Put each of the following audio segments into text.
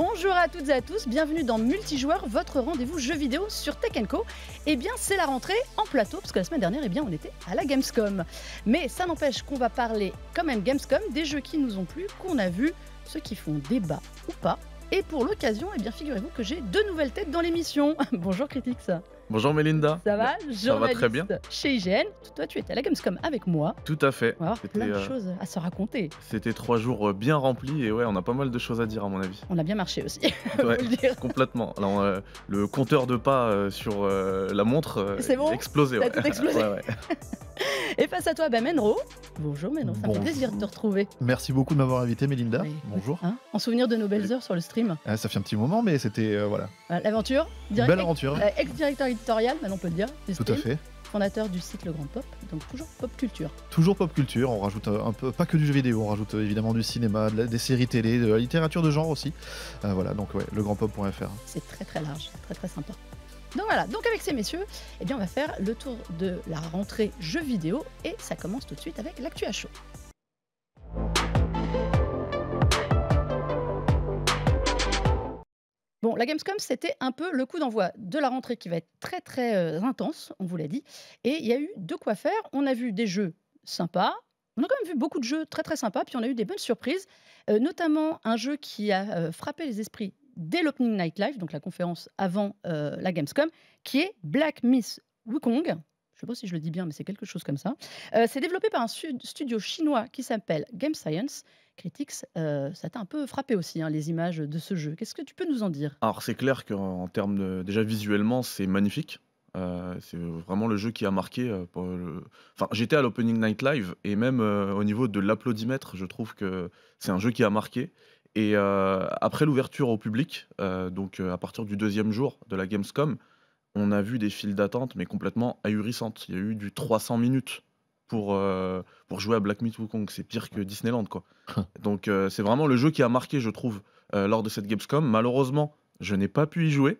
Bonjour à toutes et à tous, bienvenue dans Multijoueur, votre rendez-vous jeu vidéo sur Tech Co. Eh bien, c'est la rentrée en plateau, parce que la semaine dernière, eh bien, on était à la Gamescom. Mais ça n'empêche qu'on va parler quand même Gamescom, des jeux qui nous ont plu, qu'on a vus, ceux qui font débat ou pas. Et pour l'occasion, eh bien, figurez-vous que j'ai deux nouvelles têtes dans l'émission. Bonjour Critics. Bonjour Mélinda. Ça va Ça va très bien. Chez IGN, toi tu étais à la Gamescom avec moi. Tout à fait. On va avoir plein de euh, choses à se raconter. C'était trois jours euh, bien remplis et ouais, on a pas mal de choses à dire à mon avis. On a bien marché aussi. le complètement. Alors, euh, le compteur de pas sur la montre a explosé. Tout explosé. et face à toi, ben Menro. Bonjour Menro, ça fait plaisir de te retrouver. Merci beaucoup de m'avoir invité Mélinda. Bonjour. en hein, souvenir de nos belles heures sur le stream. Ah, ça fait un petit moment mais c'était voilà. L'aventure. Belle aventure. Ex-directeur maintenant on peut dire. Tout à fait. Fondateur du site Le Grand Pop, donc toujours pop culture. Toujours pop culture, on rajoute un peu, pas que du jeu vidéo, on rajoute évidemment du cinéma, des séries télé, de la littérature de genre aussi. Euh, voilà, donc ouais, legrandpop.fr. C'est très très large, très très sympa. Donc voilà, donc avec ces messieurs, et eh bien on va faire le tour de la rentrée jeux vidéo et ça commence tout de suite avec l'actu à chaud. la Gamescom, c'était un peu le coup d'envoi de la rentrée qui va être très très euh, intense, on vous l'a dit. Et il y a eu de quoi faire. On a vu des jeux sympas. On a quand même vu beaucoup de jeux très très sympas, puis on a eu des bonnes surprises, euh, notamment un jeu qui a euh, frappé les esprits dès l'Opening Night Live, donc la conférence avant la Gamescom, qui est Black Miss Wukong. Je ne sais pas si je le dis bien, mais c'est quelque chose comme ça. c'est développé par un studio chinois qui s'appelle Game Science Critiques, euh, ça t'a un peu frappé aussi, hein, les images de ce jeu. Qu'est-ce que tu peux nous en dire Alors, c'est clair qu'en termes de. Déjà, visuellement, c'est magnifique. Euh, c'est vraiment le jeu qui a marqué. Euh, enfin, j'étais à l'Opening Night Live et même au niveau de l'applaudimètre, je trouve que c'est un jeu qui a marqué. Et après l'ouverture au public, donc à partir du deuxième jour de la Gamescom, on a vu des files d'attente, mais complètement ahurissantes. Il y a eu du 300 minutes pour, euh, pour jouer à Black Myth Wukong. C'est pire que Disneyland, quoi. Donc, euh, c'est vraiment le jeu qui a marqué, je trouve, euh, lors de cette Gamescom. Malheureusement, je n'ai pas pu y jouer.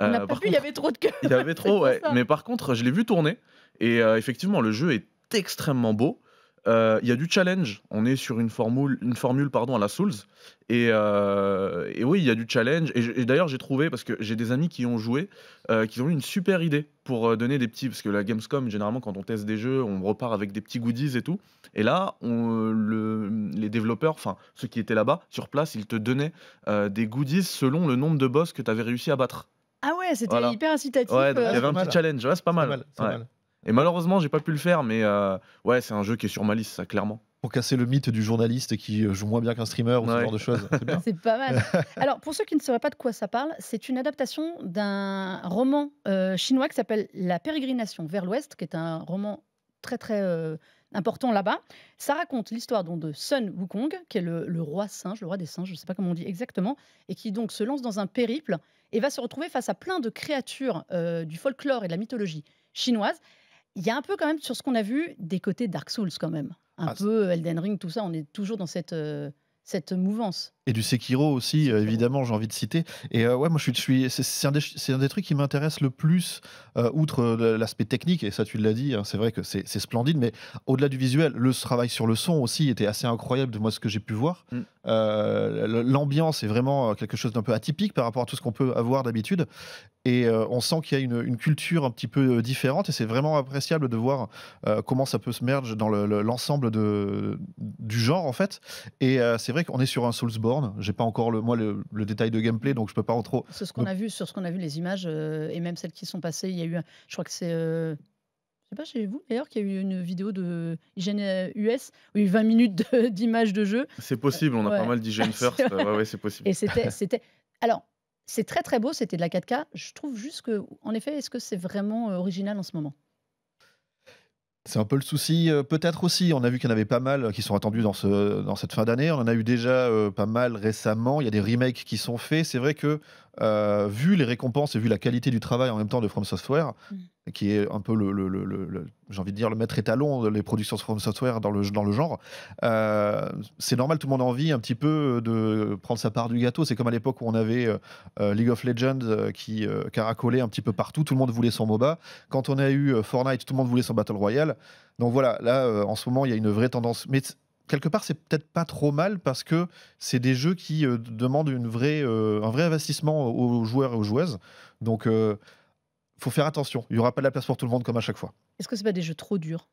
il y avait trop de queues. Il y avait trop, ouais. Mais par contre, je l'ai vu tourner. Et effectivement, le jeu est extrêmement beau. Euh, il y a du challenge. On est sur une formule, une formule pardon, à la Souls. Et, euh, oui, il y a du challenge. Et, d'ailleurs, j'ai trouvé, parce que j'ai des amis qui ont joué, euh, qui ont eu une super idée pour euh, donner des petits. Parce que la Gamescom, généralement, quand on teste des jeux, on repart avec des petits goodies et tout. Et là, on, le, les développeurs, enfin, ceux qui étaient là-bas, sur place, ils te donnaient des goodies selon le nombre de boss que tu avais réussi à battre. Ah ouais, c'était hyper incitatif. il y avait un petit challenge. Ouais, c'est pas mal. Et malheureusement, j'ai pas pu le faire, mais euh, ouais, c'est un jeu qui est sur ma liste, ça, clairement. Pour casser le mythe du journaliste qui euh, joue moins bien qu'un streamer ou ce genre de choses. C'est pas mal. Alors, pour ceux qui ne sauraient pas de quoi ça parle, c'est une adaptation d'un roman euh, chinois qui s'appelle La Pérégrination vers l'Ouest, qui est un roman très très important là-bas. Ça raconte l'histoire de Sun Wukong, qui est le, roi singe, le roi des singes, je ne sais pas comment on dit exactement, et qui donc se lance dans un périple et va se retrouver face à plein de créatures du folklore et de la mythologie chinoise. Il y a un peu quand même sur ce qu'on a vu des côtés Dark Souls quand même. Un ah, peu Elden Ring, tout ça, on est toujours dans cette, euh, cette mouvance et du Sekiro aussi, euh, évidemment, j'ai envie de citer. Et euh, ouais, moi, je suis, c'est un, un, des trucs qui m'intéresse le plus, euh, outre l'aspect technique, et ça, tu l'as dit, hein, c'est vrai que c'est splendide, mais au-delà du visuel, le travail sur le son aussi était assez incroyable de moi, ce que j'ai pu voir. Mm. L'ambiance est vraiment quelque chose d'un peu atypique par rapport à tout ce qu'on peut avoir d'habitude. Et on sent qu'il y a une, culture un petit peu différente. Et c'est vraiment appréciable de voir comment ça peut se merger dans l'ensemble de du genre, en fait. Et c'est vrai qu'on est sur un Soulsborne j'ai pas encore le, moi le, détail de gameplay, donc je peux pas en trop. Sur ce qu'on a vu, sur ce qu'on a vu, les images euh, et même celles qui sont passées, il y a eu, je crois que c'est euh, Je sais pas chez vous d'ailleurs qu'il y a eu une vidéo de IGN euh, US où il y a eu 20 minutes d'images de, jeu. C'est possible, on a pas mal d'IGN First. ouais, c'est possible. Et c'était, c'était. Alors, c'est très très beau, c'était de la 4K. Je trouve juste que, en effet, est-ce que c'est vraiment original en ce moment c'est un peu le souci, euh, peut-être aussi. On a vu qu'il y en avait pas mal euh, qui sont attendus dans, ce, dans cette fin d'année. On en a eu déjà euh, pas mal récemment. Il y a des remakes qui sont faits. C'est vrai que euh, vu les récompenses et vu la qualité du travail en même temps de From Software, mm. qui est un peu le, j'ai envie de dire le maître étalon des productions From Software dans le, dans le genre, euh, c'est normal, tout le monde a envie un petit peu euh, de prendre sa part du gâteau. C'est comme à l'époque où on avait League of Legends qui caracolait un petit peu partout, tout le monde voulait son MOBA. Quand on a eu Fortnite, tout le monde voulait son Battle Royale. Donc voilà, là en ce moment il y a une vraie tendance. Mais quelque part, c'est peut-être pas trop mal parce que c'est des jeux qui euh, demandent une vraie, euh, un vrai investissement aux joueurs et aux joueuses. Donc, il euh, faut faire attention. Il n'y aura pas de la place pour tout le monde comme à chaque fois. Est-ce que c'est pas des jeux trop durs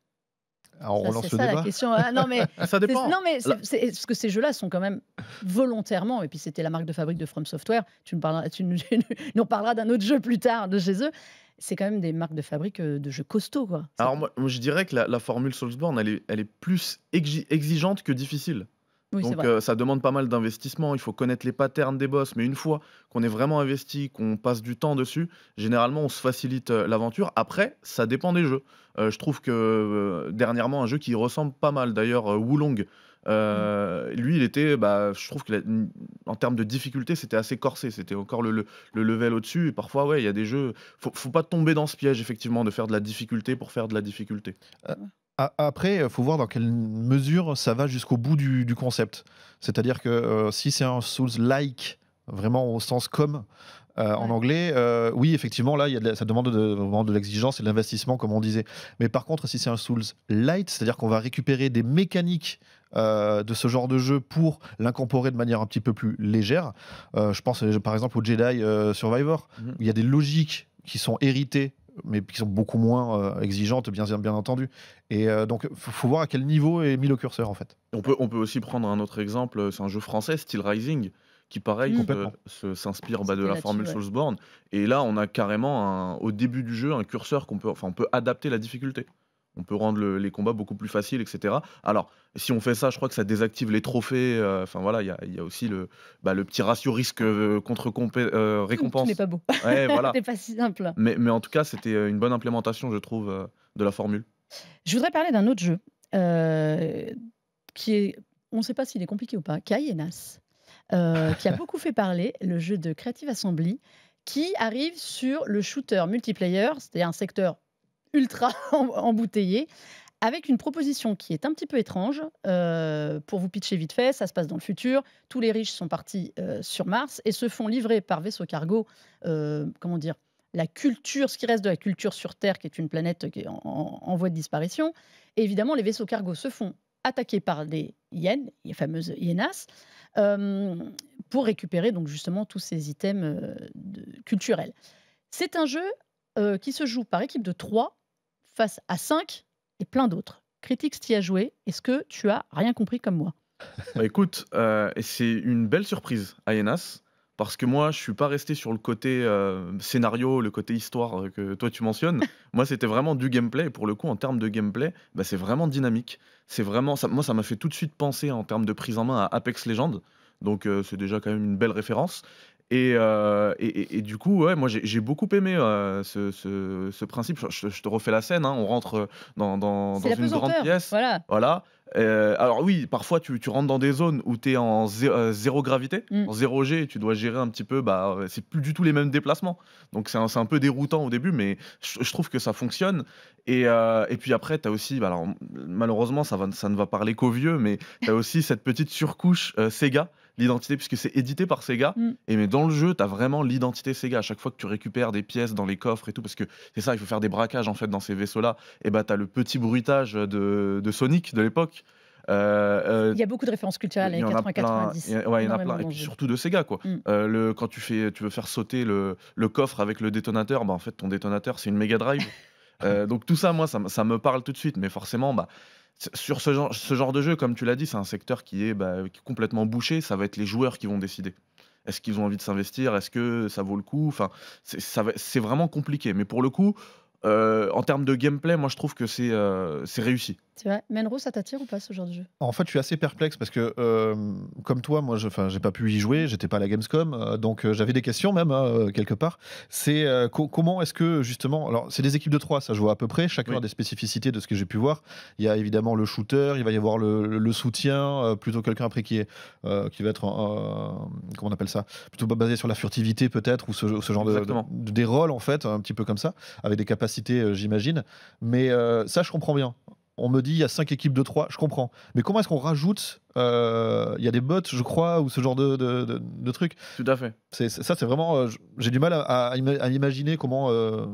alors ah, on le ça, La question. Ah, non mais dépend. Non mais c'est, parce que ces jeux-là sont quand même volontairement et puis c'était la marque de fabrique de From Software. Tu me parleras, parlera d'un autre jeu plus tard de chez eux c'est quand même des marques de fabrique euh, de jeux costauds. Quoi. Alors, moi, je dirais que la, formule Soulsborne, elle est, elle est plus exigeante que difficile. Donc euh, ça demande pas mal d'investissement, il faut connaître les patterns des boss, mais une fois qu'on est vraiment investi, qu'on passe du temps dessus, généralement on se facilite euh, l'aventure. Après, ça dépend des jeux. je trouve que dernièrement un jeu qui ressemble pas mal, d'ailleurs Wulong, euh, lui, il était, bah, je trouve qu'en termes de difficulté, c'était assez corsé. C'était encore le, le, level au-dessus. Et parfois, ouais, il y a des jeux. Faut, faut pas tomber dans ce piège, effectivement, de faire de la difficulté pour faire de la difficulté. Euh, après, faut voir dans quelle mesure ça va jusqu'au bout du, concept. C'est-à-dire que euh, si c'est un Souls-like, vraiment au sens comme, en anglais, oui, effectivement, là, y a ça demande de, de l'exigence et de l'investissement, comme on disait. Mais par contre, si c'est un Souls light, c'est-à-dire qu'on va récupérer des mécaniques euh, de ce genre de jeu pour l'incorporer de manière un petit peu plus légère. Euh, je pense euh, par exemple au Jedi Survivor, mhm. il y a des logiques qui sont héritées mais qui sont beaucoup moins exigeantes, bien, entendu. Et donc, faut, faut voir à quel niveau est mis le curseur, en fait. On peut, on peut aussi prendre un autre exemple, c'est un jeu français, Steel Rising, qui pareil s'inspire bah, de la formule Soulsborne. Et là, on a carrément au début du jeu un curseur qu'on peut, enfin, on peut adapter la difficulté on peut rendre les combats beaucoup plus faciles, etc. Alors, si on fait ça, je crois que ça désactive les trophées. Euh, enfin voilà, il y, a aussi bah, le, petit ratio risque euh, contre euh, récompense. Tout n'est pas beau. Ouais, pas simple. Mais, en tout cas, c'était une bonne implémentation, je trouve, de la formule. Je voudrais parler d'un autre jeu qui est, on ne sait pas s'il est compliqué ou pas, Kayenas, qui a beaucoup fait parler, le jeu de Creative Assembly, qui arrive sur le shooter multiplayer, c'est-à-dire un secteur ultra embouteillé, avec une proposition qui est un petit peu étrange. Euh, pour vous pitcher vite fait, ça se passe dans le futur. Tous les riches sont partis euh, sur Mars et se font livrer par vaisseau cargo, euh, comment dire, la culture, ce qui reste de la culture sur Terre, qui est une planète qui en, voie de disparition. Et évidemment, les vaisseaux cargo se font attaquer par des hyènes, les fameuses hyénas, pour récupérer donc justement tous ces items culturels. C'est un jeu qui se joue par équipe de trois face à 5 et plein d'autres. Critics t'y a joué. Est-ce que tu as rien compris comme moi bah, Écoute, euh, c'est une belle surprise, Aenas, parce que moi, je suis pas resté sur le côté euh, scénario, le côté histoire euh, que toi tu mentionnes. moi, c'était vraiment du gameplay. Et pour le coup, en termes de gameplay, bah, c'est vraiment dynamique. C'est vraiment, moi, ça m'a fait tout de suite penser en termes de prise en main à Apex Legends. Donc c'est déjà quand même une belle référence. Euh, et, du coup, moi j'ai beaucoup aimé euh, ce, principe. Je, te refais la scène, hein. on rentre dans, dans, dans une grande pièce. Voilà. Euh, alors oui, parfois tu, rentres dans des zones où tu es en zéro, gravité, mm. en zéro G, tu dois gérer un petit peu, bah, c'est plus du tout les mêmes déplacements. Donc c'est un, peu déroutant au début, mais je, trouve que ça fonctionne. Et, puis après, tu as aussi, bah, malheureusement ça, ça ne va parler qu'aux vieux, mais tu as aussi cette petite surcouche Sega l'identité, puisque c'est édité par Sega. Mm. Et mais dans le jeu, tu as vraiment l'identité Sega. À chaque fois que tu récupères des pièces dans les coffres et tout, parce que c'est ça, il faut faire des braquages en fait dans ces vaisseaux-là. Et bah, tu as le petit bruitage de, Sonic de l'époque. Euh, euh, il y a beaucoup de références culturelles 90 il y, en a plein et surtout de Sega quoi mm. euh, le, quand tu fais tu veux faire sauter le, coffre avec le détonateur bah en fait ton détonateur c'est une Mega Drive donc tout ça moi ça, me parle tout de suite mais forcément bah, sur ce genre, de jeu, comme tu l'as dit, c'est un secteur bah, qui est, complètement bouché. Ça va être les joueurs qui vont décider. Est-ce qu'ils ont envie de s'investir Est-ce que ça vaut le coup enfin, C'est vraiment compliqué. Mais pour le coup, euh, en termes de gameplay, moi je trouve que c'est euh, c'est réussi. Tu vois, Menro, ça t'attire ou pas ce genre de jeu En fait, je suis assez perplexe parce que, euh, comme toi, moi, je j'ai pas pu y jouer, j'étais pas à la Gamescom, donc j'avais des questions même, hein, quelque part. C'est comment est-ce que, justement, alors c'est des équipes de trois, ça je vois à peu près, chacun a des spécificités de ce que j'ai pu voir. Il y a évidemment le shooter, il va y avoir le, le soutien, plutôt quelqu'un après qui, est, qui va être, comment on appelle ça Plutôt basé sur la furtivité peut-être, ou ce, genre de, de, des rôles en fait, un petit peu comme ça, avec des capacités euh, j'imagine. Mais euh, ça, je comprends bien. On me dit, il y a cinq équipes de trois, je comprends. Mais comment est-ce qu'on rajoute euh, il y a des bots, je crois, ou ce genre de, trucs. Tout à fait. ça, c'est vraiment. Euh, j'ai du mal à, imaginer comment euh,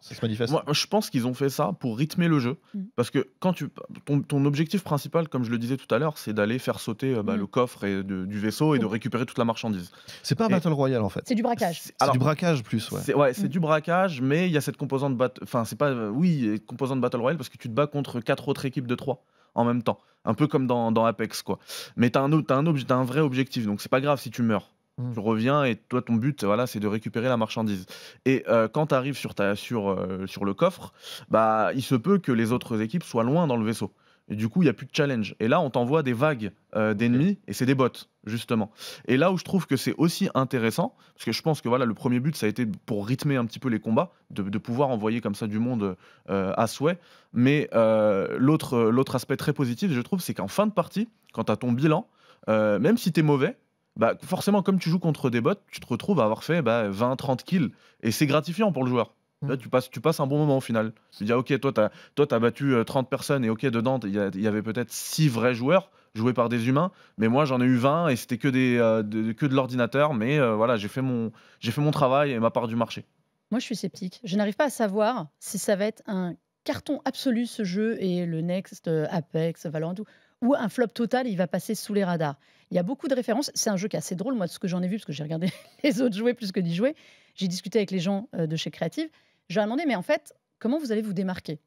ça se manifeste. je pense qu'ils ont fait ça pour rythmer le jeu. Mm. Parce que quand tu, ton, objectif principal, comme je le disais tout à l'heure, c'est d'aller faire sauter bah, mm. le coffre et du vaisseau et de mm. récupérer toute la marchandise. C'est pas un Battle Royale en fait. C'est du braquage. C'est, du braquage plus, C'est, du braquage, mais il y a cette composante. de Enfin, c'est pas. Oui, composante Battle Royale parce que tu te bats contre quatre autres équipes de 3 en même temps. Un peu comme dans, Apex, quoi. Mais t'as un, as un, as un vrai objectif, donc c'est pas grave si tu meurs. Mm. Tu reviens et toi, ton but, voilà, c'est de récupérer la marchandise. Et euh, quand tu arrives sur, sur, euh, sur le coffre, bah, il se peut que les autres équipes soient loin dans le vaisseau. Et du coup, il n'y a plus de challenge. Et là, on t'envoie des vagues euh, d'ennemis et c'est des bots, justement. Et là où je trouve que c'est aussi intéressant, parce que je pense que voilà, le premier but, ça a été pour rythmer un petit peu les combats, de, pouvoir envoyer comme ça du monde euh, à souhait. Mais euh, l'autre aspect très positif, je trouve, c'est qu'en fin de partie, quand tu as ton bilan, euh, même si tu es mauvais, bah, forcément, comme tu joues contre des bots, tu te retrouves à avoir fait 20-30 bah, kills. Et c'est gratifiant pour le joueur. Mm. tu passes, un bon moment au final. Tu dis, ah, ok, toi, tu as, battu 30 euh, personnes et ok, dedans, il y, avait peut-être 6 vrais joueurs joués par des humains, mais moi, j'en ai eu 20 et c'était que, euh, de, que de l'ordinateur. Mais euh, voilà, j'ai fait, mon, fait mon travail et ma part du marché. Moi, je suis sceptique. Je n'arrive pas à savoir si ça va être un carton absolu ce jeu et le Next, Apex, Valorant, ou un flop total, il va passer sous les radars. Il y a beaucoup de références. C'est un jeu qui est assez drôle, moi, de ce que j'en ai vu, parce que j'ai regardé les autres jouer plus que d'y jouer j'ai discuté avec les gens euh, de chez Creative. Je leur ai demandé, mais en fait, comment vous allez vous démarquer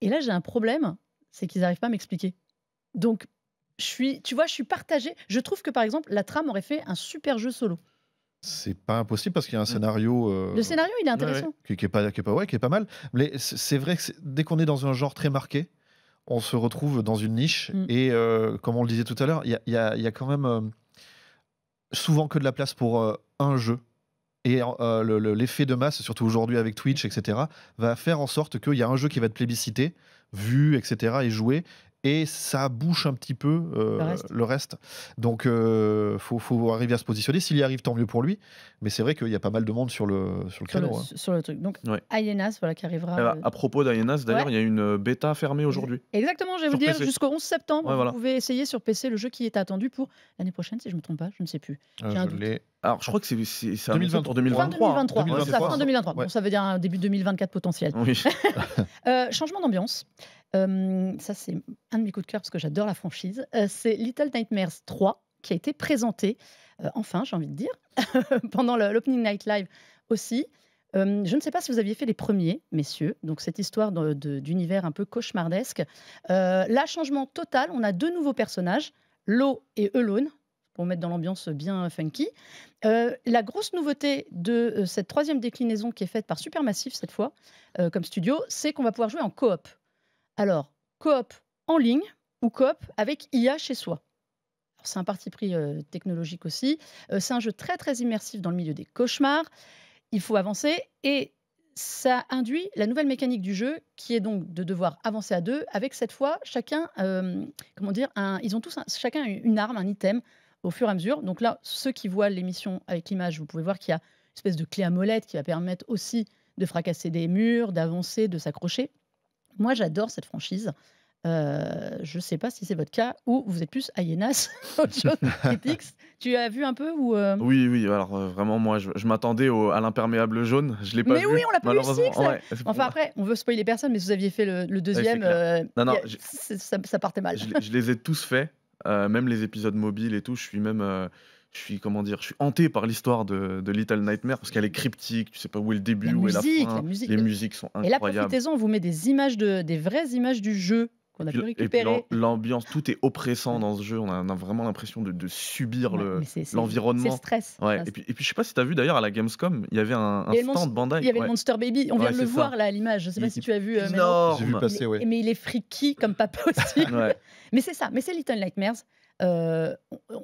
Et là, j'ai un problème, c'est qu'ils n'arrivent pas à m'expliquer. Donc, je suis, tu vois, je suis partagée. Je trouve que, par exemple, la trame aurait fait un super jeu solo. C'est pas impossible parce qu'il y a un mm. scénario. Euh, le scénario, il est intéressant. Qui, est pas, qui est pas, ouais, qui est pas mal. Mais c'est vrai que dès qu'on est dans un genre très marqué, on se retrouve dans une niche. Mm. Et euh, comme on le disait tout à l'heure, il y a, quand même souvent que de la place pour un jeu et euh, euh, l'effet de masse, surtout aujourd'hui avec Twitch, etc., va faire en sorte qu'il y a un jeu qui va être plébiscité, vu, etc., et joué. Et ça bouche un petit peu euh, le, reste. Donc, il faut, arriver à se positionner. S'il y arrive, tant mieux pour lui. Mais c'est vrai qu'il y a pas mal de monde sur le, sur le créneau. Hein. le, truc. Donc, voilà, qui arrivera. Eh ben, à propos d'Ayenas, d'ailleurs, il y a une bêta fermée aujourd'hui. Exactement, je vais vous dire, jusqu'au 11 septembre, vous pouvez essayer sur PC le jeu qui est attendu pour l'année prochaine, si je ne me trompe pas, je ne sais plus. Alors, je crois que c'est un 2020, 2023. 2023, 2023, 2023, 2023. ça veut dire un début 2024 potentiel. Euh, changement d'ambiance. Euh, ça, c'est un de mes coups de cœur parce que j'adore la franchise. Euh, c'est Little Nightmares 3 qui a été présenté, enfin, j'ai envie de dire, pendant l'Opening Night Live aussi. je ne sais pas si vous aviez fait les premiers, messieurs, donc cette histoire d'univers un peu cauchemardesque. là, changement total, on a deux nouveaux personnages, Lo et Elone, pour mettre dans l'ambiance bien funky. Euh, la grosse nouveauté de euh, cette troisième déclinaison qui est faite par Supermassif cette fois, euh, comme studio, c'est qu'on va pouvoir jouer en coop. Alors, coop en ligne ou coop avec IA chez soi. C'est un parti pris technologique aussi. c'est un jeu très très immersif dans le milieu des cauchemars. Il faut avancer et ça induit la nouvelle mécanique du jeu qui est donc de devoir avancer à deux avec cette fois chacun, comment dire, ils ont tous chacun une arme, un item au fur et à mesure. Donc là, ceux qui voient l'émission avec l'image, vous pouvez voir qu'il y a une espèce de clé à molette qui va permettre aussi de fracasser des murs, d'avancer, de s'accrocher. Moi, j'adore cette franchise. Euh, je ne sais pas si c'est votre cas ou vous êtes plus Ayenas tu as vu un peu ou euh? Oui, oui. Alors euh, vraiment, moi, je, m'attendais à l'imperméable jaune. Je l'ai pas vu. Mais oui, on l'a pas malheureusement. Vu, enfin après, on veut spoiler personne, mais si vous aviez fait le, deuxième, non, non, ça, partait mal. je les ai tous faits. Euh, même les épisodes mobiles et tout, je suis même. Euh, je suis, comment dire, je suis hanté par l'histoire de, Little Nightmare parce qu'elle est cryptique, tu sais pas où est le début, où est la fin. Les musiques sont incroyables. Et là, profitez-en, on vous met des images de, des vraies images du jeu et a L'ambiance, tout est oppressant dans ce jeu. On a, vraiment l'impression de, subir le l'environnement. c'est stress. Ouais. Et, puis, et puis, je sais pas si tu as vu d'ailleurs à la Gamescom, il y avait un, stand Bandai. Il y avait Monster Baby. On vient de le voir là à l'image. Je sais pas si tu as vu. Euh, mais il est friki comme pas possible. mais c'est ça. Mais c'est Little Nightmares. Euh,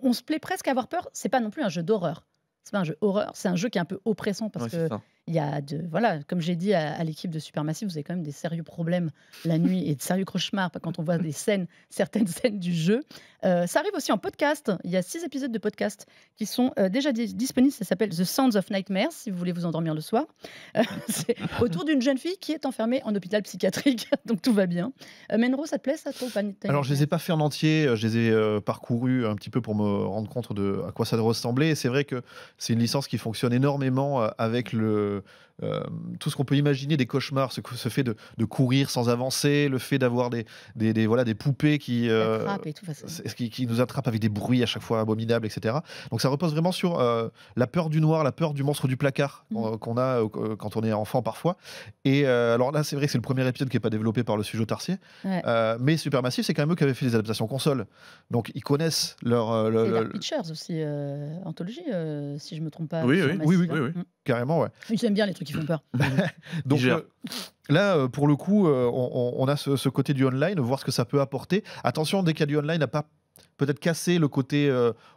on, se plaît presque à avoir peur. C'est pas non plus un jeu d'horreur. C'est pas un jeu horreur. C'est un jeu qui est un peu oppressant parce que il y a de, voilà, comme j'ai dit à, l'équipe de Supermassive, vous avez quand même des sérieux problèmes la nuit et de sérieux cauchemars quand on voit des scènes, certaines scènes du jeu. Euh, ça arrive aussi en podcast. Il y a six épisodes de podcast qui sont euh, déjà disponibles. Ça s'appelle The Sounds of Nightmares, si vous voulez vous endormir le soir. Euh, c'est autour d'une jeune fille qui est enfermée en hôpital psychiatrique, donc tout va bien. Menro, ça te plaît ça toi, Alors je les ai pas fait en entier, je les ai parcourus un petit peu pour me rendre compte de à quoi ça ressemblait. C'est vrai que c'est une licence qui fonctionne énormément avec le Merci. Euh, euh, tout ce qu'on peut imaginer des cauchemars, ce, ce fait de, courir sans avancer, le fait d'avoir des, voilà, des poupées qui, euh, qui, nous attrapent avec des bruits à chaque fois abominables, etc. Donc ça repose vraiment sur euh, la peur du noir, la peur du monstre du placard mhm. qu'on a quand on est enfant parfois. Et alors là, c'est vrai que c'est le premier épisode qui n'est pas développé par le sujet Tarsier, mais Supermassive, c'est quand même eux qui avaient fait les adaptations console. Donc ils connaissent leur. le, leur... Pictures aussi, anthologie, si je me trompe pas. Oui, oui, oui, hein. mm. carrément, ouais. J'aime bien les trucs bah, donc euh, là, euh, pour le coup, euh, on, a ce, côté du online, voir ce que ça peut apporter. Attention, dès qu'il du online, n'a pas peut-être cassé le côté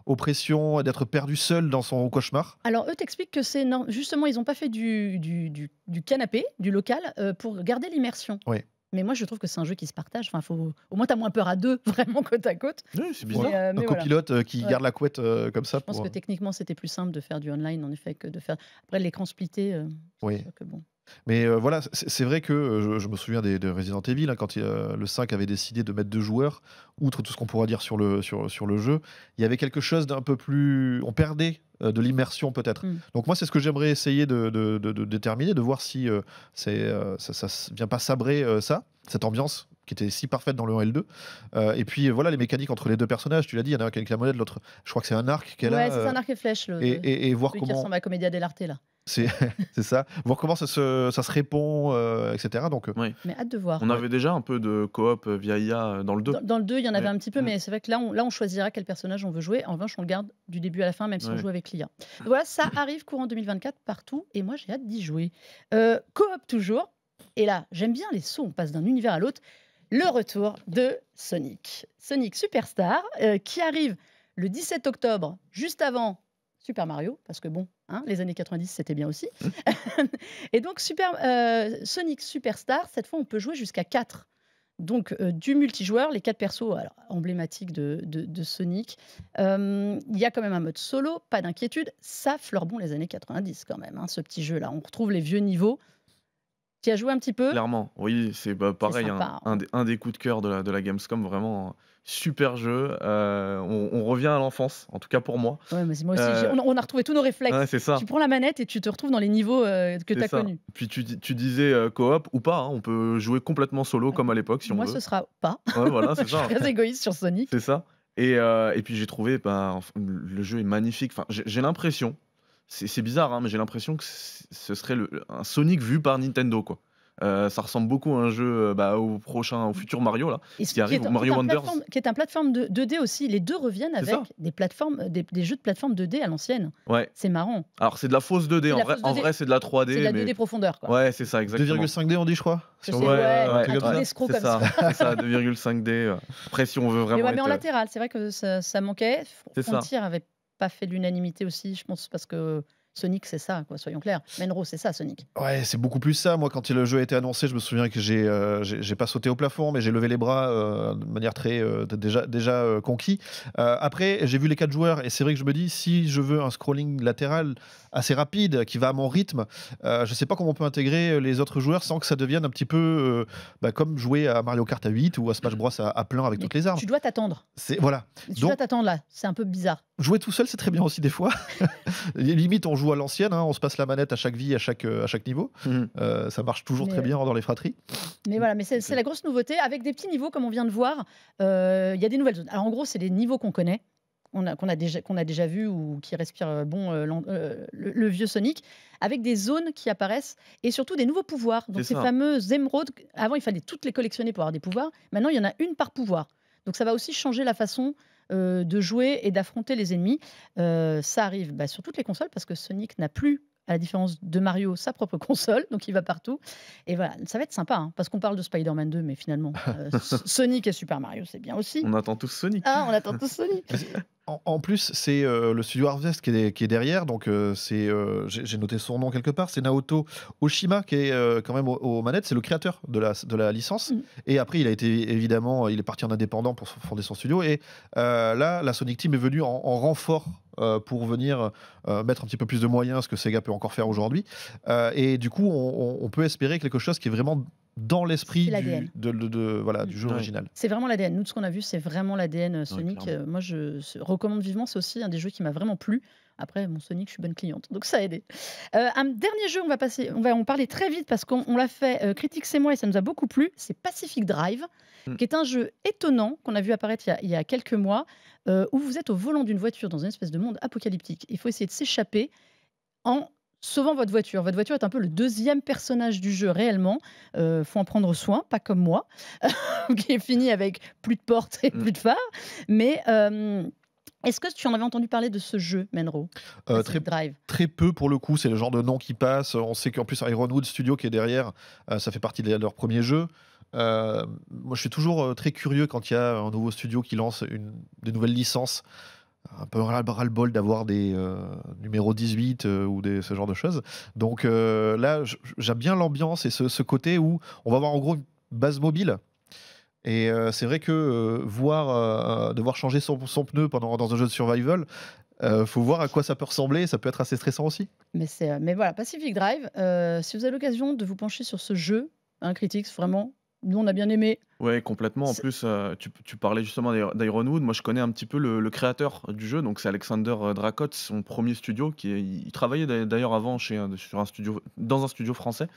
oppression, d'être perdu seul dans son cauchemar Alors, eux t'expliquent que c'est. Non, justement, ils n'ont pas fait du, du, canapé, du local, pour garder l'immersion. Oui. Mais moi, je trouve que c'est un jeu qui se partage. Enfin, faut... Au moins, as moins peur à deux, vraiment côte à côte. Oui, c'est bizarre. Euh, un copilote euh, qui garde la couette euh, comme ça. Je pense que techniquement, c'était plus simple de faire du online, en effet, que de faire. Après, l'écran splitté. oui. que bon. Mais euh, voilà, c'est vrai que euh, je, me souviens des, de Resident Evil, hein, quand euh, le 5 avait décidé de mettre deux joueurs, outre tout ce qu'on pourra dire sur le, sur, sur le jeu, il y avait quelque chose d'un peu plus. On perdait de l'immersion peut-être. Mm. Donc moi, c'est ce que j'aimerais essayer de, de, de, déterminer, de voir si c'est ça ne vient pas sabrer ça, cette ambiance qui était si parfaite dans le 1 et le 2. et puis voilà les mécaniques entre les deux personnages, tu l'as dit, il y en a un qui a avec la monnaie, l'autre, je crois que c'est un arc qu'elle a. Ouais, c'est un arc et flèche. Le, et, et, voir comment. Ça ressemble à Comédia dell'arte là. C'est ça. Voir comment ça se, répond, euh, etc. Donc, euh, Mais hâte de voir. On avait déjà un peu de coop euh, via IA dans le 2. Dans, le 2, il y en avait un petit peu, mais c'est vrai que là on, là, on choisira quel personnage on veut jouer. En revanche, on le garde du début à la fin, même si on joue avec l'IA. Voilà, ça arrive courant 2024 partout, et moi, j'ai hâte d'y jouer. Euh, coop toujours. Et là, j'aime bien les sauts. on passe d'un univers à l'autre. Le retour de Sonic. Sonic Superstar, qui arrive le 17 octobre, juste avant Super Mario, parce que bon, Hein, les années 90, c'était bien aussi. Mmh. et donc, Super, euh, Sonic Superstar, cette fois, on peut jouer jusqu'à 4. Donc, euh, du multijoueur, les quatre persos emblématiques de, Sonic. Euh, il y a quand même un mode solo, pas d'inquiétude. Ça fleure bon les années 90 quand même, hein, ce petit jeu-là. On retrouve les vieux niveaux tu as joué un petit peu Clairement, oui, c'est bah, pareil, hein. Hein. un, un, des, coups de cœur de la, de la Gamescom, vraiment hein. super jeu. Euh, on, revient à l'enfance, en tout cas pour moi. Ouais, moi aussi, euh, on, a retrouvé tous nos réflexes. Ouais, ça. Tu prends la manette et tu te retrouves dans les niveaux euh, que tu as connus. Puis tu, disais coop ou pas, on peut jouer complètement solo comme à l'époque si moi, on veut. Moi, ce sera pas. voilà, c'est ça. Je suis très égoïste sur Sonic. C'est ça. Et, puis j'ai trouvé, bah, le jeu est magnifique. Enfin, j'ai l'impression, c'est bizarre, hein, mais j'ai l'impression que ce serait le, un Sonic vu par Nintendo, quoi. Euh, ça ressemble beaucoup à un jeu euh, bah, au prochain, au futur Mario là, Ce qui arrive, est, Mario Wonders, qui est un plateforme 2D aussi. Les deux reviennent avec des plateformes, euh, des, jeux de plateforme 2D à l'ancienne. Ouais. C'est marrant. Alors c'est de la fausse 2D. En vrai, en vrai, c'est de la 3D. C'est de la 2D profondeur. Ouais, c'est ça exactement. 2,5D on dit, je crois. C'est un escroc comme ça. 2,5D. Après, si on veut vraiment. Mais, ouais, mais en latéral, c'est vrai que ça, manquait. Frontier avec pas fait l'unanimité aussi, je pense, parce que Sonic, c'est ça, soyons clairs. Menro, c'est ça, Sonic. Ouais, c'est beaucoup plus ça. Moi, quand le jeu a été annoncé, je me souviens que j'ai euh, pas sauté au plafond, mais j'ai levé les bras euh, de manière très euh, déjà, déjà conquis. après, j'ai vu les quatre joueurs, et c'est vrai que je me dis, si je veux un scrolling latéral assez rapide, qui va à mon rythme, je sais pas comment on peut intégrer les autres joueurs sans que ça devienne un petit peu bah, comme jouer à Mario Kart à 8 ou à Smash Bros à, plein avec toutes les armes. Tu dois t'attendre. Voilà. Tu dois t'attendre là, c'est un peu bizarre. Jouer tout seul, c'est très bien aussi des fois. Limite, on joue joue à l'ancienne, hein, on se passe la manette à chaque vie, à chaque, euh, à chaque niveau. Mhm. Euh, ça marche toujours très bien dans les fratries. Mais voilà, mais c'est euh, la grosse nouveauté. Avec des petits niveaux, comme on vient de voir, il y a des nouvelles zones. Alors en gros, c'est des niveaux qu'on connaît, qu'on a, a, déjà, qu'on a déjà vu ou qui respirent bon, le, vieux Sonic, avec des zones qui apparaissent et surtout des nouveaux pouvoirs. Donc ces fameux fameuses émeraudes, avant il fallait toutes les collectionner pour avoir des pouvoirs, maintenant il y en a une par pouvoir. Donc ça va aussi changer la façon euh, de jouer et d'affronter les ennemis. Euh, ça arrive bah, sur toutes les consoles parce que Sonic n'a plus à la différence de Mario, sa propre console, donc il va partout. Et voilà, ça va être sympa, hein, parce qu'on parle de Spider-Man 2, mais finalement, euh, Sonic et Super Mario, c'est bien aussi. On attend tous Sonic. Ah, on attend tous Sonic. En, plus, c'est euh, le studio Harvest qui est, derrière, donc euh, euh, j'ai noté son nom quelque part, c'est Naoto Oshima qui est quand même aux, manettes, c'est le créateur de la, de la licence. Mm. Et après, il a été évidemment, il est parti en indépendant pour fonder son studio. Et là, la Sonic Team est venue en, renfort pour venir mettre un petit peu plus de moyens, ce que Sega peut encore faire aujourd'hui. et du coup, on peut espérer quelque chose qui est vraiment dans l'esprit du, voilà, du jeu original. C'est vraiment l'ADN. Nous, ce qu'on a vu, c'est vraiment l'ADN euh, Sonic. Euh, moi, je recommande vivement. C'est aussi un des jeux qui m'a vraiment plu. Après, mon Sonic, je suis bonne cliente, donc ça a aidé. Euh, un dernier jeu, on va passer, on va en parler très vite parce qu'on l'a fait, Critique c'est moi, et ça nous a beaucoup plu, c'est Pacific Drive, hmm. qui est un jeu étonnant qu'on a vu apparaître il y a, quelques mois, où vous êtes au volant d'une voiture dans une espèce de monde apocalyptique. Il faut essayer de s'échapper en Souvent votre voiture. Votre voiture est un peu le deuxième personnage du jeu réellement. Euh, faut en prendre soin, pas comme moi, qui est fini avec plus de portes et mm. plus de phares. Mais euh, est-ce que tu en avais entendu parler de ce jeu, Menro euh, très, peu pour le coup, c'est le genre de nom qui passe. On sait qu'en plus Ironwood Studio qui est derrière, ça fait partie de leur premier jeu. moi, je suis toujours très curieux quand il y a un nouveau studio qui lance une, des nouvelles licences un peu ras-le-bol d'avoir des euh, numéros 18 euh, ou ce genre de choses. Donc euh, là, j'aime bien l'ambiance et ce, côté où on va avoir en gros une base mobile. Et c'est vrai que voir, devoir changer son, pneu pendant, dans un jeu de survival, il faut voir à quoi ça peut ressembler, ça peut être assez stressant aussi. Mais, mais voilà, Pacific Drive, si vous avez l'occasion de vous pencher sur ce jeu, un hein, critique, vraiment, nous on a bien aimé. Ouais, complètement. En plus, euh, tu, parlais justement d'Ironwood. Moi, je connais un petit peu le, créateur du jeu. Donc, c'est Alexander euh, Dracot, son premier studio. Qui il travaillait d'ailleurs avant chez, un studio, dans un studio français.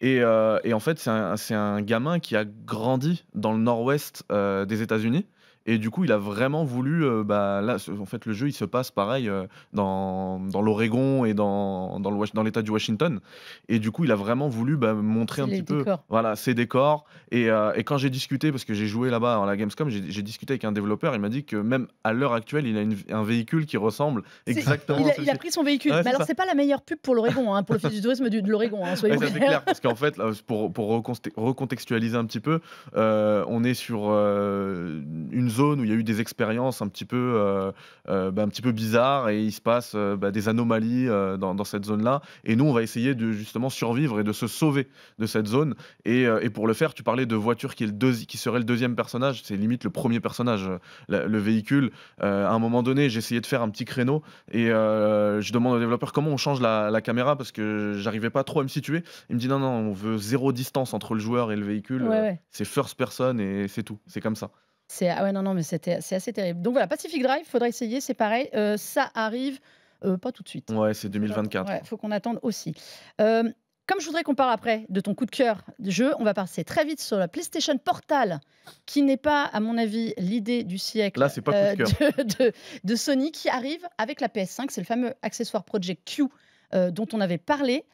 Et, euh, en fait, c'est un, gamin qui a grandi dans le nord-ouest des États-Unis. Et du coup, il a vraiment voulu. Euh, bah, là, en fait, le jeu, il se passe pareil euh, dans, l'Oregon et dans, le dans l'État du Washington. Et du coup, il a vraiment voulu bah, montrer un petit peu voilà, ses décors. Euh, et, quand j'ai discuté, parce que j'ai joué là-bas à la Gamescom, j'ai discuté avec un développeur. Il m'a dit que même à l'heure actuelle, il a un véhicule qui ressemble exactement Il à a, il a pris son véhicule. Mais alors, c'est pas la meilleure pub pour l'Oregon, hein, pour le du tourisme de l'Oregon, hein, clair, parce qu'en fait, pour, recontextualiser un petit peu, on est sur euh, une zone où il y a eu des expériences un petit peu, euh, euh, bah, un petit peu bizarres et il se passe euh, bah, des anomalies dans, cette zone-là. Et nous, on va essayer de justement survivre et de se sauver de cette zone. Et, pour le faire, tu parlais de voiture qui, est le qui serait le deuxième personnage, c'est limite le premier personnage, le véhicule. à un moment donné, essayé de faire un petit créneau et je demande au développeur comment on change la, caméra parce que j'arrivais pas trop à me situer. Il me dit non, non, on veut zéro distance entre le joueur et le véhicule. C'est first person et c'est tout. C'est comme ça. C'est ah ouais non non mais c'était c'est assez terrible. Donc voilà Pacific Drive, faudrait essayer, c'est pareil, euh, ça arrive euh, pas tout de suite. Ouais, c'est 2024. Ouais, faut qu'on attende aussi. Euh, comme je voudrais qu'on parle après de ton coup de cœur de jeu, on va passer très vite sur la PlayStation Portal, qui n'est pas, à mon avis, l'idée du siècle Là, pas coup de, cœur. De, de, Sony, qui arrive avec la PS5. C'est le fameux accessoire Project Q dont on avait parlé.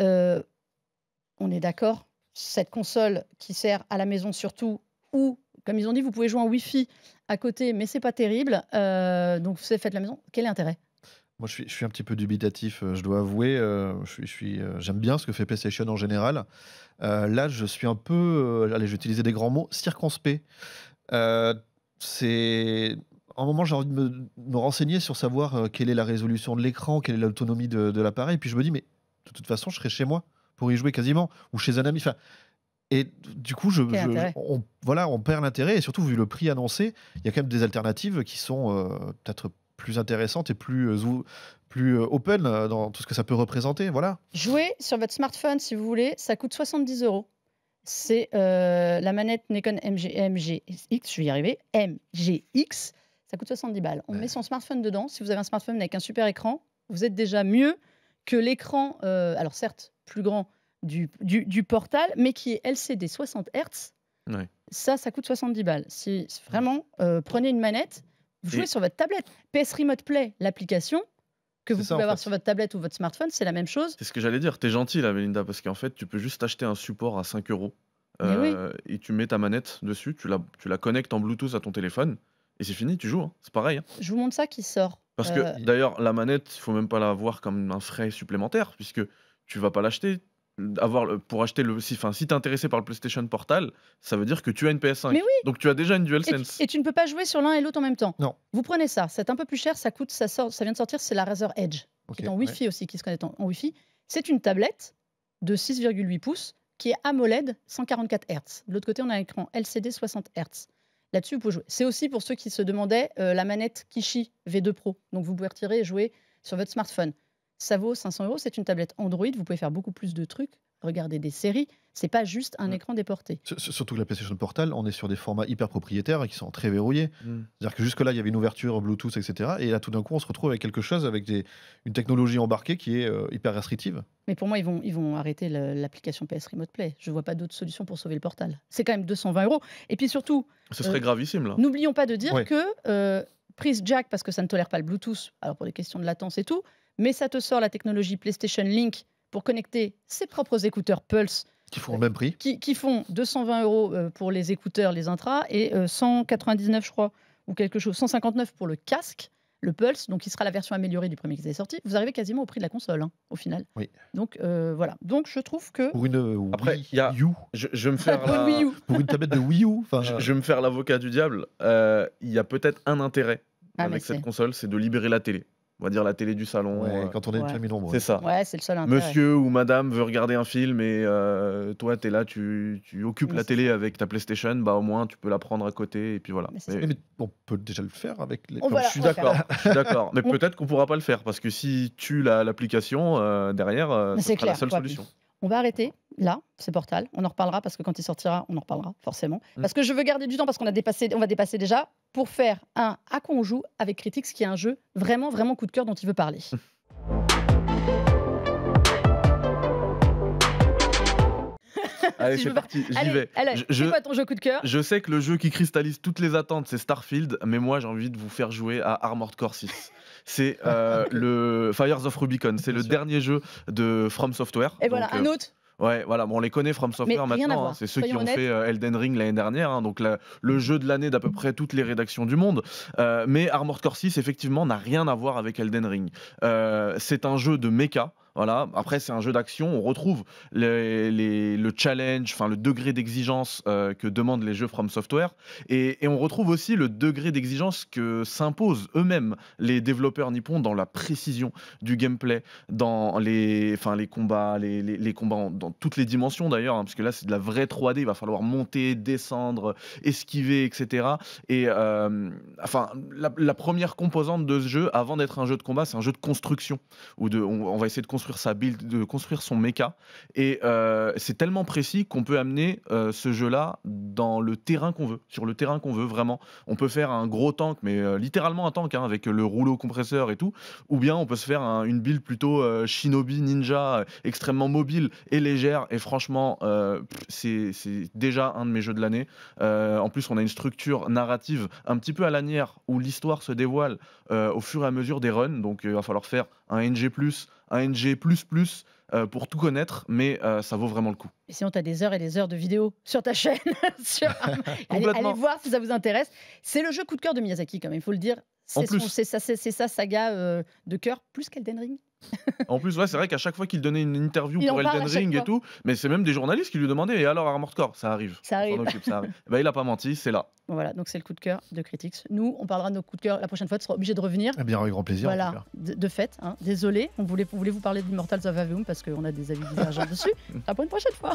on est d'accord, cette console qui sert à la maison surtout ou comme ils ont dit, vous pouvez jouer en Wi-Fi à côté, mais c'est pas terrible. Euh, donc, c'est de la maison. Quel est l'intérêt moi, je suis, un petit peu dubitatif, euh, je dois avouer. Euh, je suis, euh, j'aime bien ce que fait PlayStation en général. là, je suis un peu, allez, j'ai utilisé des grands mots, circonspect. c'est un moment, j'ai envie de me, renseigner sur savoir quelle est la résolution de l'écran, quelle est l'autonomie de, l'appareil. Puis je me dis, mais de toute façon, je serai chez moi pour y jouer quasiment, ou chez un ami. Enfin, et du coup, je, on, voilà, on perd l'intérêt. Et surtout, vu le prix annoncé, il y a quand même des alternatives qui sont euh, peut-être plus intéressantes et plus, euh, plus euh, open dans tout ce que ça peut représenter. Voilà. Jouer sur votre smartphone, si vous voulez, ça coûte 70 euros. C'est la manette Nikon MGX, je vais y arriver, MGX, ça coûte 70 balles. On met son smartphone dedans. Si vous avez un smartphone avec un super écran, vous êtes déjà mieux que l'écran, alors certes, plus grand, du, portal, mais qui est LCD 60 Hz. Ça, ça coûte 70 balles. Si vraiment, euh, prenez une manette, vous jouez sur votre tablette. PS Remote Play, l'application, que vous pouvez avoir sur votre tablette ou votre smartphone, c'est la même chose. C'est ce que j'allais dire. T'es gentil, là, Melinda, parce qu'en fait, tu peux juste acheter un support à 5 euros euh, et tu mets ta manette dessus, tu la, tu la connectes en Bluetooth à ton téléphone et c'est fini, tu joues. Hein. C'est pareil. Hein. Je vous montre ça qui sort. Parce que euh, d'ailleurs, la manette, il faut même pas la voir comme un frais supplémentaire puisque tu vas pas l'acheter, pour acheter le si enfin si intéressé par le PlayStation Portal ça veut dire que tu as une PS5 donc tu as déjà une DualSense et tu, ne peux pas jouer sur l'un et l'autre en même temps non vous prenez ça c'est un peu plus cher ça coûte ça ça vient de sortir c'est la Razer Edge qui est en Wi-Fi aussi qui se connecte en, Wi-Fi c'est une tablette de 6,8 pouces qui est AMOLED 144 Hz de l'autre côté on a un écran LCD 60 Hz là-dessus vous pouvez jouer c'est aussi pour ceux qui se demandaient euh, la manette Kishi V2 Pro donc vous pouvez retirer et jouer sur votre smartphone ça vaut 500 euros. C'est une tablette Android. Vous pouvez faire beaucoup plus de trucs regarder des séries. C'est pas juste un mm. écran déporté. Surtout que la PlayStation Portal, on est sur des formats hyper propriétaires et qui sont très verrouillés. Mm. C'est-à-dire que jusque-là, il y avait une ouverture Bluetooth, etc. Et là, tout d'un coup, on se retrouve avec quelque chose, avec des, une technologie embarquée qui est euh, hyper restrictive. Mais pour moi, ils vont, ils vont arrêter l'application PS Remote Play. Je vois pas d'autre solution pour sauver le portal. C'est quand même 220 euros. Et puis surtout. Ce serait euh, gravissime, là. N'oublions pas de dire que. Euh, prise jack parce que ça ne tolère pas le Bluetooth, alors pour des questions de latence et tout, mais ça te sort la technologie PlayStation Link pour connecter ses propres écouteurs Pulse. Qui font le même prix Qui, qui font 220 euros euh, pour les écouteurs, les intras, et 199, euh, je crois, ou quelque chose, 159 pour le casque, le Pulse, donc qui sera la version améliorée du premier qui est sorti. Vous arrivez quasiment au prix de la console, hein, au final. Oui. Donc euh, voilà. Donc je trouve que. Pour une Après, Wii y a... U. Je, me faire pour une tablette de Wii U. Je, je, vais me faire l'avocat du diable. Il y a peut-être un intérêt ah, avec cette console, c'est de libérer la télé on va dire la télé du salon. Euh, quand on est famille C'est ça. c'est le seul intérêt. Monsieur ou madame veut regarder un film et euh, toi, tu es là, tu, occupes la télé avec ta PlayStation, bah au moins tu peux la prendre à côté et puis voilà. Mais, on peut déjà le faire avec les. je suis d'accord, d'accord. Mais peut-être qu'on pourra pas le faire parce que si tu l'application euh, derrière, c'est la seule solution. On va arrêter là, c'est portal. On en reparlera parce que quand il sortira, on en reparlera forcément. Mm. Parce que je veux garder du temps parce qu'on a dépassé, on va dépasser déjà pour faire un à quoi on joue avec Critics, qui est un jeu vraiment, vraiment coup de cœur dont il veut parler. Allez, c'est parti, j'y vais. Allez, je, quoi ton jeu coup de cœur Je sais que le jeu qui cristallise toutes les attentes, c'est Starfield, mais moi j'ai envie de vous faire jouer à Armored Core 6. c'est euh, le Fires of Rubicon, c'est le dernier jeu de From Software. Et voilà, un euh, autre Ouais, voilà, bon, on les connaît From Software maintenant. Hein. C'est ceux qui ont fait euh, Elden Ring l'année dernière, hein, donc le mm. jeu de l'année d'à peu près toutes les rédactions du monde. Euh, mais Armored Core 6, effectivement, n'a rien à voir avec Elden Ring. Euh, c'est un jeu de méca. Voilà. Après, c'est un jeu d'action. On retrouve le challenge, enfin le degré d'exigence euh, que demandent les jeux From Software, et, on retrouve aussi le degré d'exigence que s'imposent eux-mêmes les développeurs nippons dans la précision du gameplay, dans les, enfin les combats, les, combats dans toutes les dimensions d'ailleurs, hein, parce que là c'est de la vraie 3D. Il va falloir monter, descendre, esquiver, etc. Et euh, enfin, la, première composante de ce jeu, avant d'être un jeu de combat, c'est un jeu de construction Ou de, on, on va essayer de construire sa build, de construire son méca Et euh, c'est tellement précis qu'on peut amener euh, ce jeu-là dans le terrain qu'on veut, sur le terrain qu'on veut vraiment. On peut faire un gros tank, mais euh, littéralement un tank, hein, avec le rouleau compresseur et tout. Ou bien on peut se faire une build plutôt shinobi ninja, extrêmement mobile et légère. Et franchement, c'est déjà un de mes jeux de l'année. en plus, on a une structure narrative un petit peu à l'anière où l'histoire se dévoile au fur et à mesure des runs. Donc il va falloir faire un NG+, un NG++, euh, pour tout connaître, mais euh, ça vaut vraiment le coup. Et sinon, tu as des heures et des heures de vidéos sur ta chaîne. sur... allez, voir si ça vous intéresse. C'est le jeu coup de cœur de Miyazaki, quand même, il faut le dire. C'est ça, saga euh, de cœur, plus qu'Elden Ring en plus, c'est vrai qu'à chaque fois qu'il donnait une interview pour Elden Ring et tout, mais c'est même des journalistes qui lui demandaient Et alors, Armored Core Ça arrive. Ça arrive. ça arrive. Eh ben, il a pas menti, c'est là. Voilà, donc c'est le coup de cœur de Critics. Nous, on parlera de nos coups de cœur la prochaine fois, tu seras obligé de revenir. Eh bien, avec grand plaisir. Voilà, de, fait. Hein. Désolé, on voulait, vous parler d'Immortals of Aveum parce qu'on a des avis divergents dessus. À pour une prochaine fois.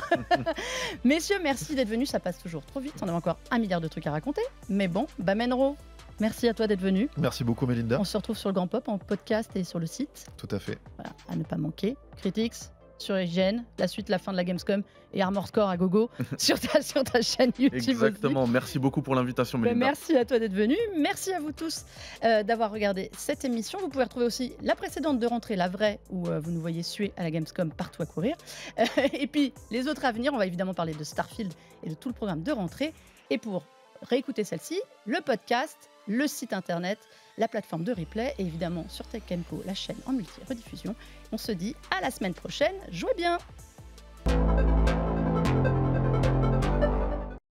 Messieurs, merci d'être venus, ça passe toujours trop vite. On a encore un milliard de trucs à raconter. Mais bon, Bamenro, Merci à toi d'être venu. Merci beaucoup, Melinda. On se retrouve sur le Grand Pop en podcast et sur le site. Tout à fait. Voilà, à ne pas manquer. Critics sur IGN, la suite, la fin de la Gamescom et Armor Score à gogo sur ta, sur ta chaîne YouTube. Exactement. Merci beaucoup pour l'invitation, ben, Melinda. merci à toi d'être venu. Merci à vous tous euh, d'avoir regardé cette émission. Vous pouvez retrouver aussi la précédente de rentrée, la vraie, où euh, vous nous voyez suer à la Gamescom partout à courir. Euh, et puis les autres à venir, on va évidemment parler de Starfield et de tout le programme de rentrée. Et pour réécouter celle-ci, le podcast le site internet, la plateforme de replay et évidemment sur Tech la chaîne en multi-rediffusion. On se dit à la semaine prochaine. Jouez bien!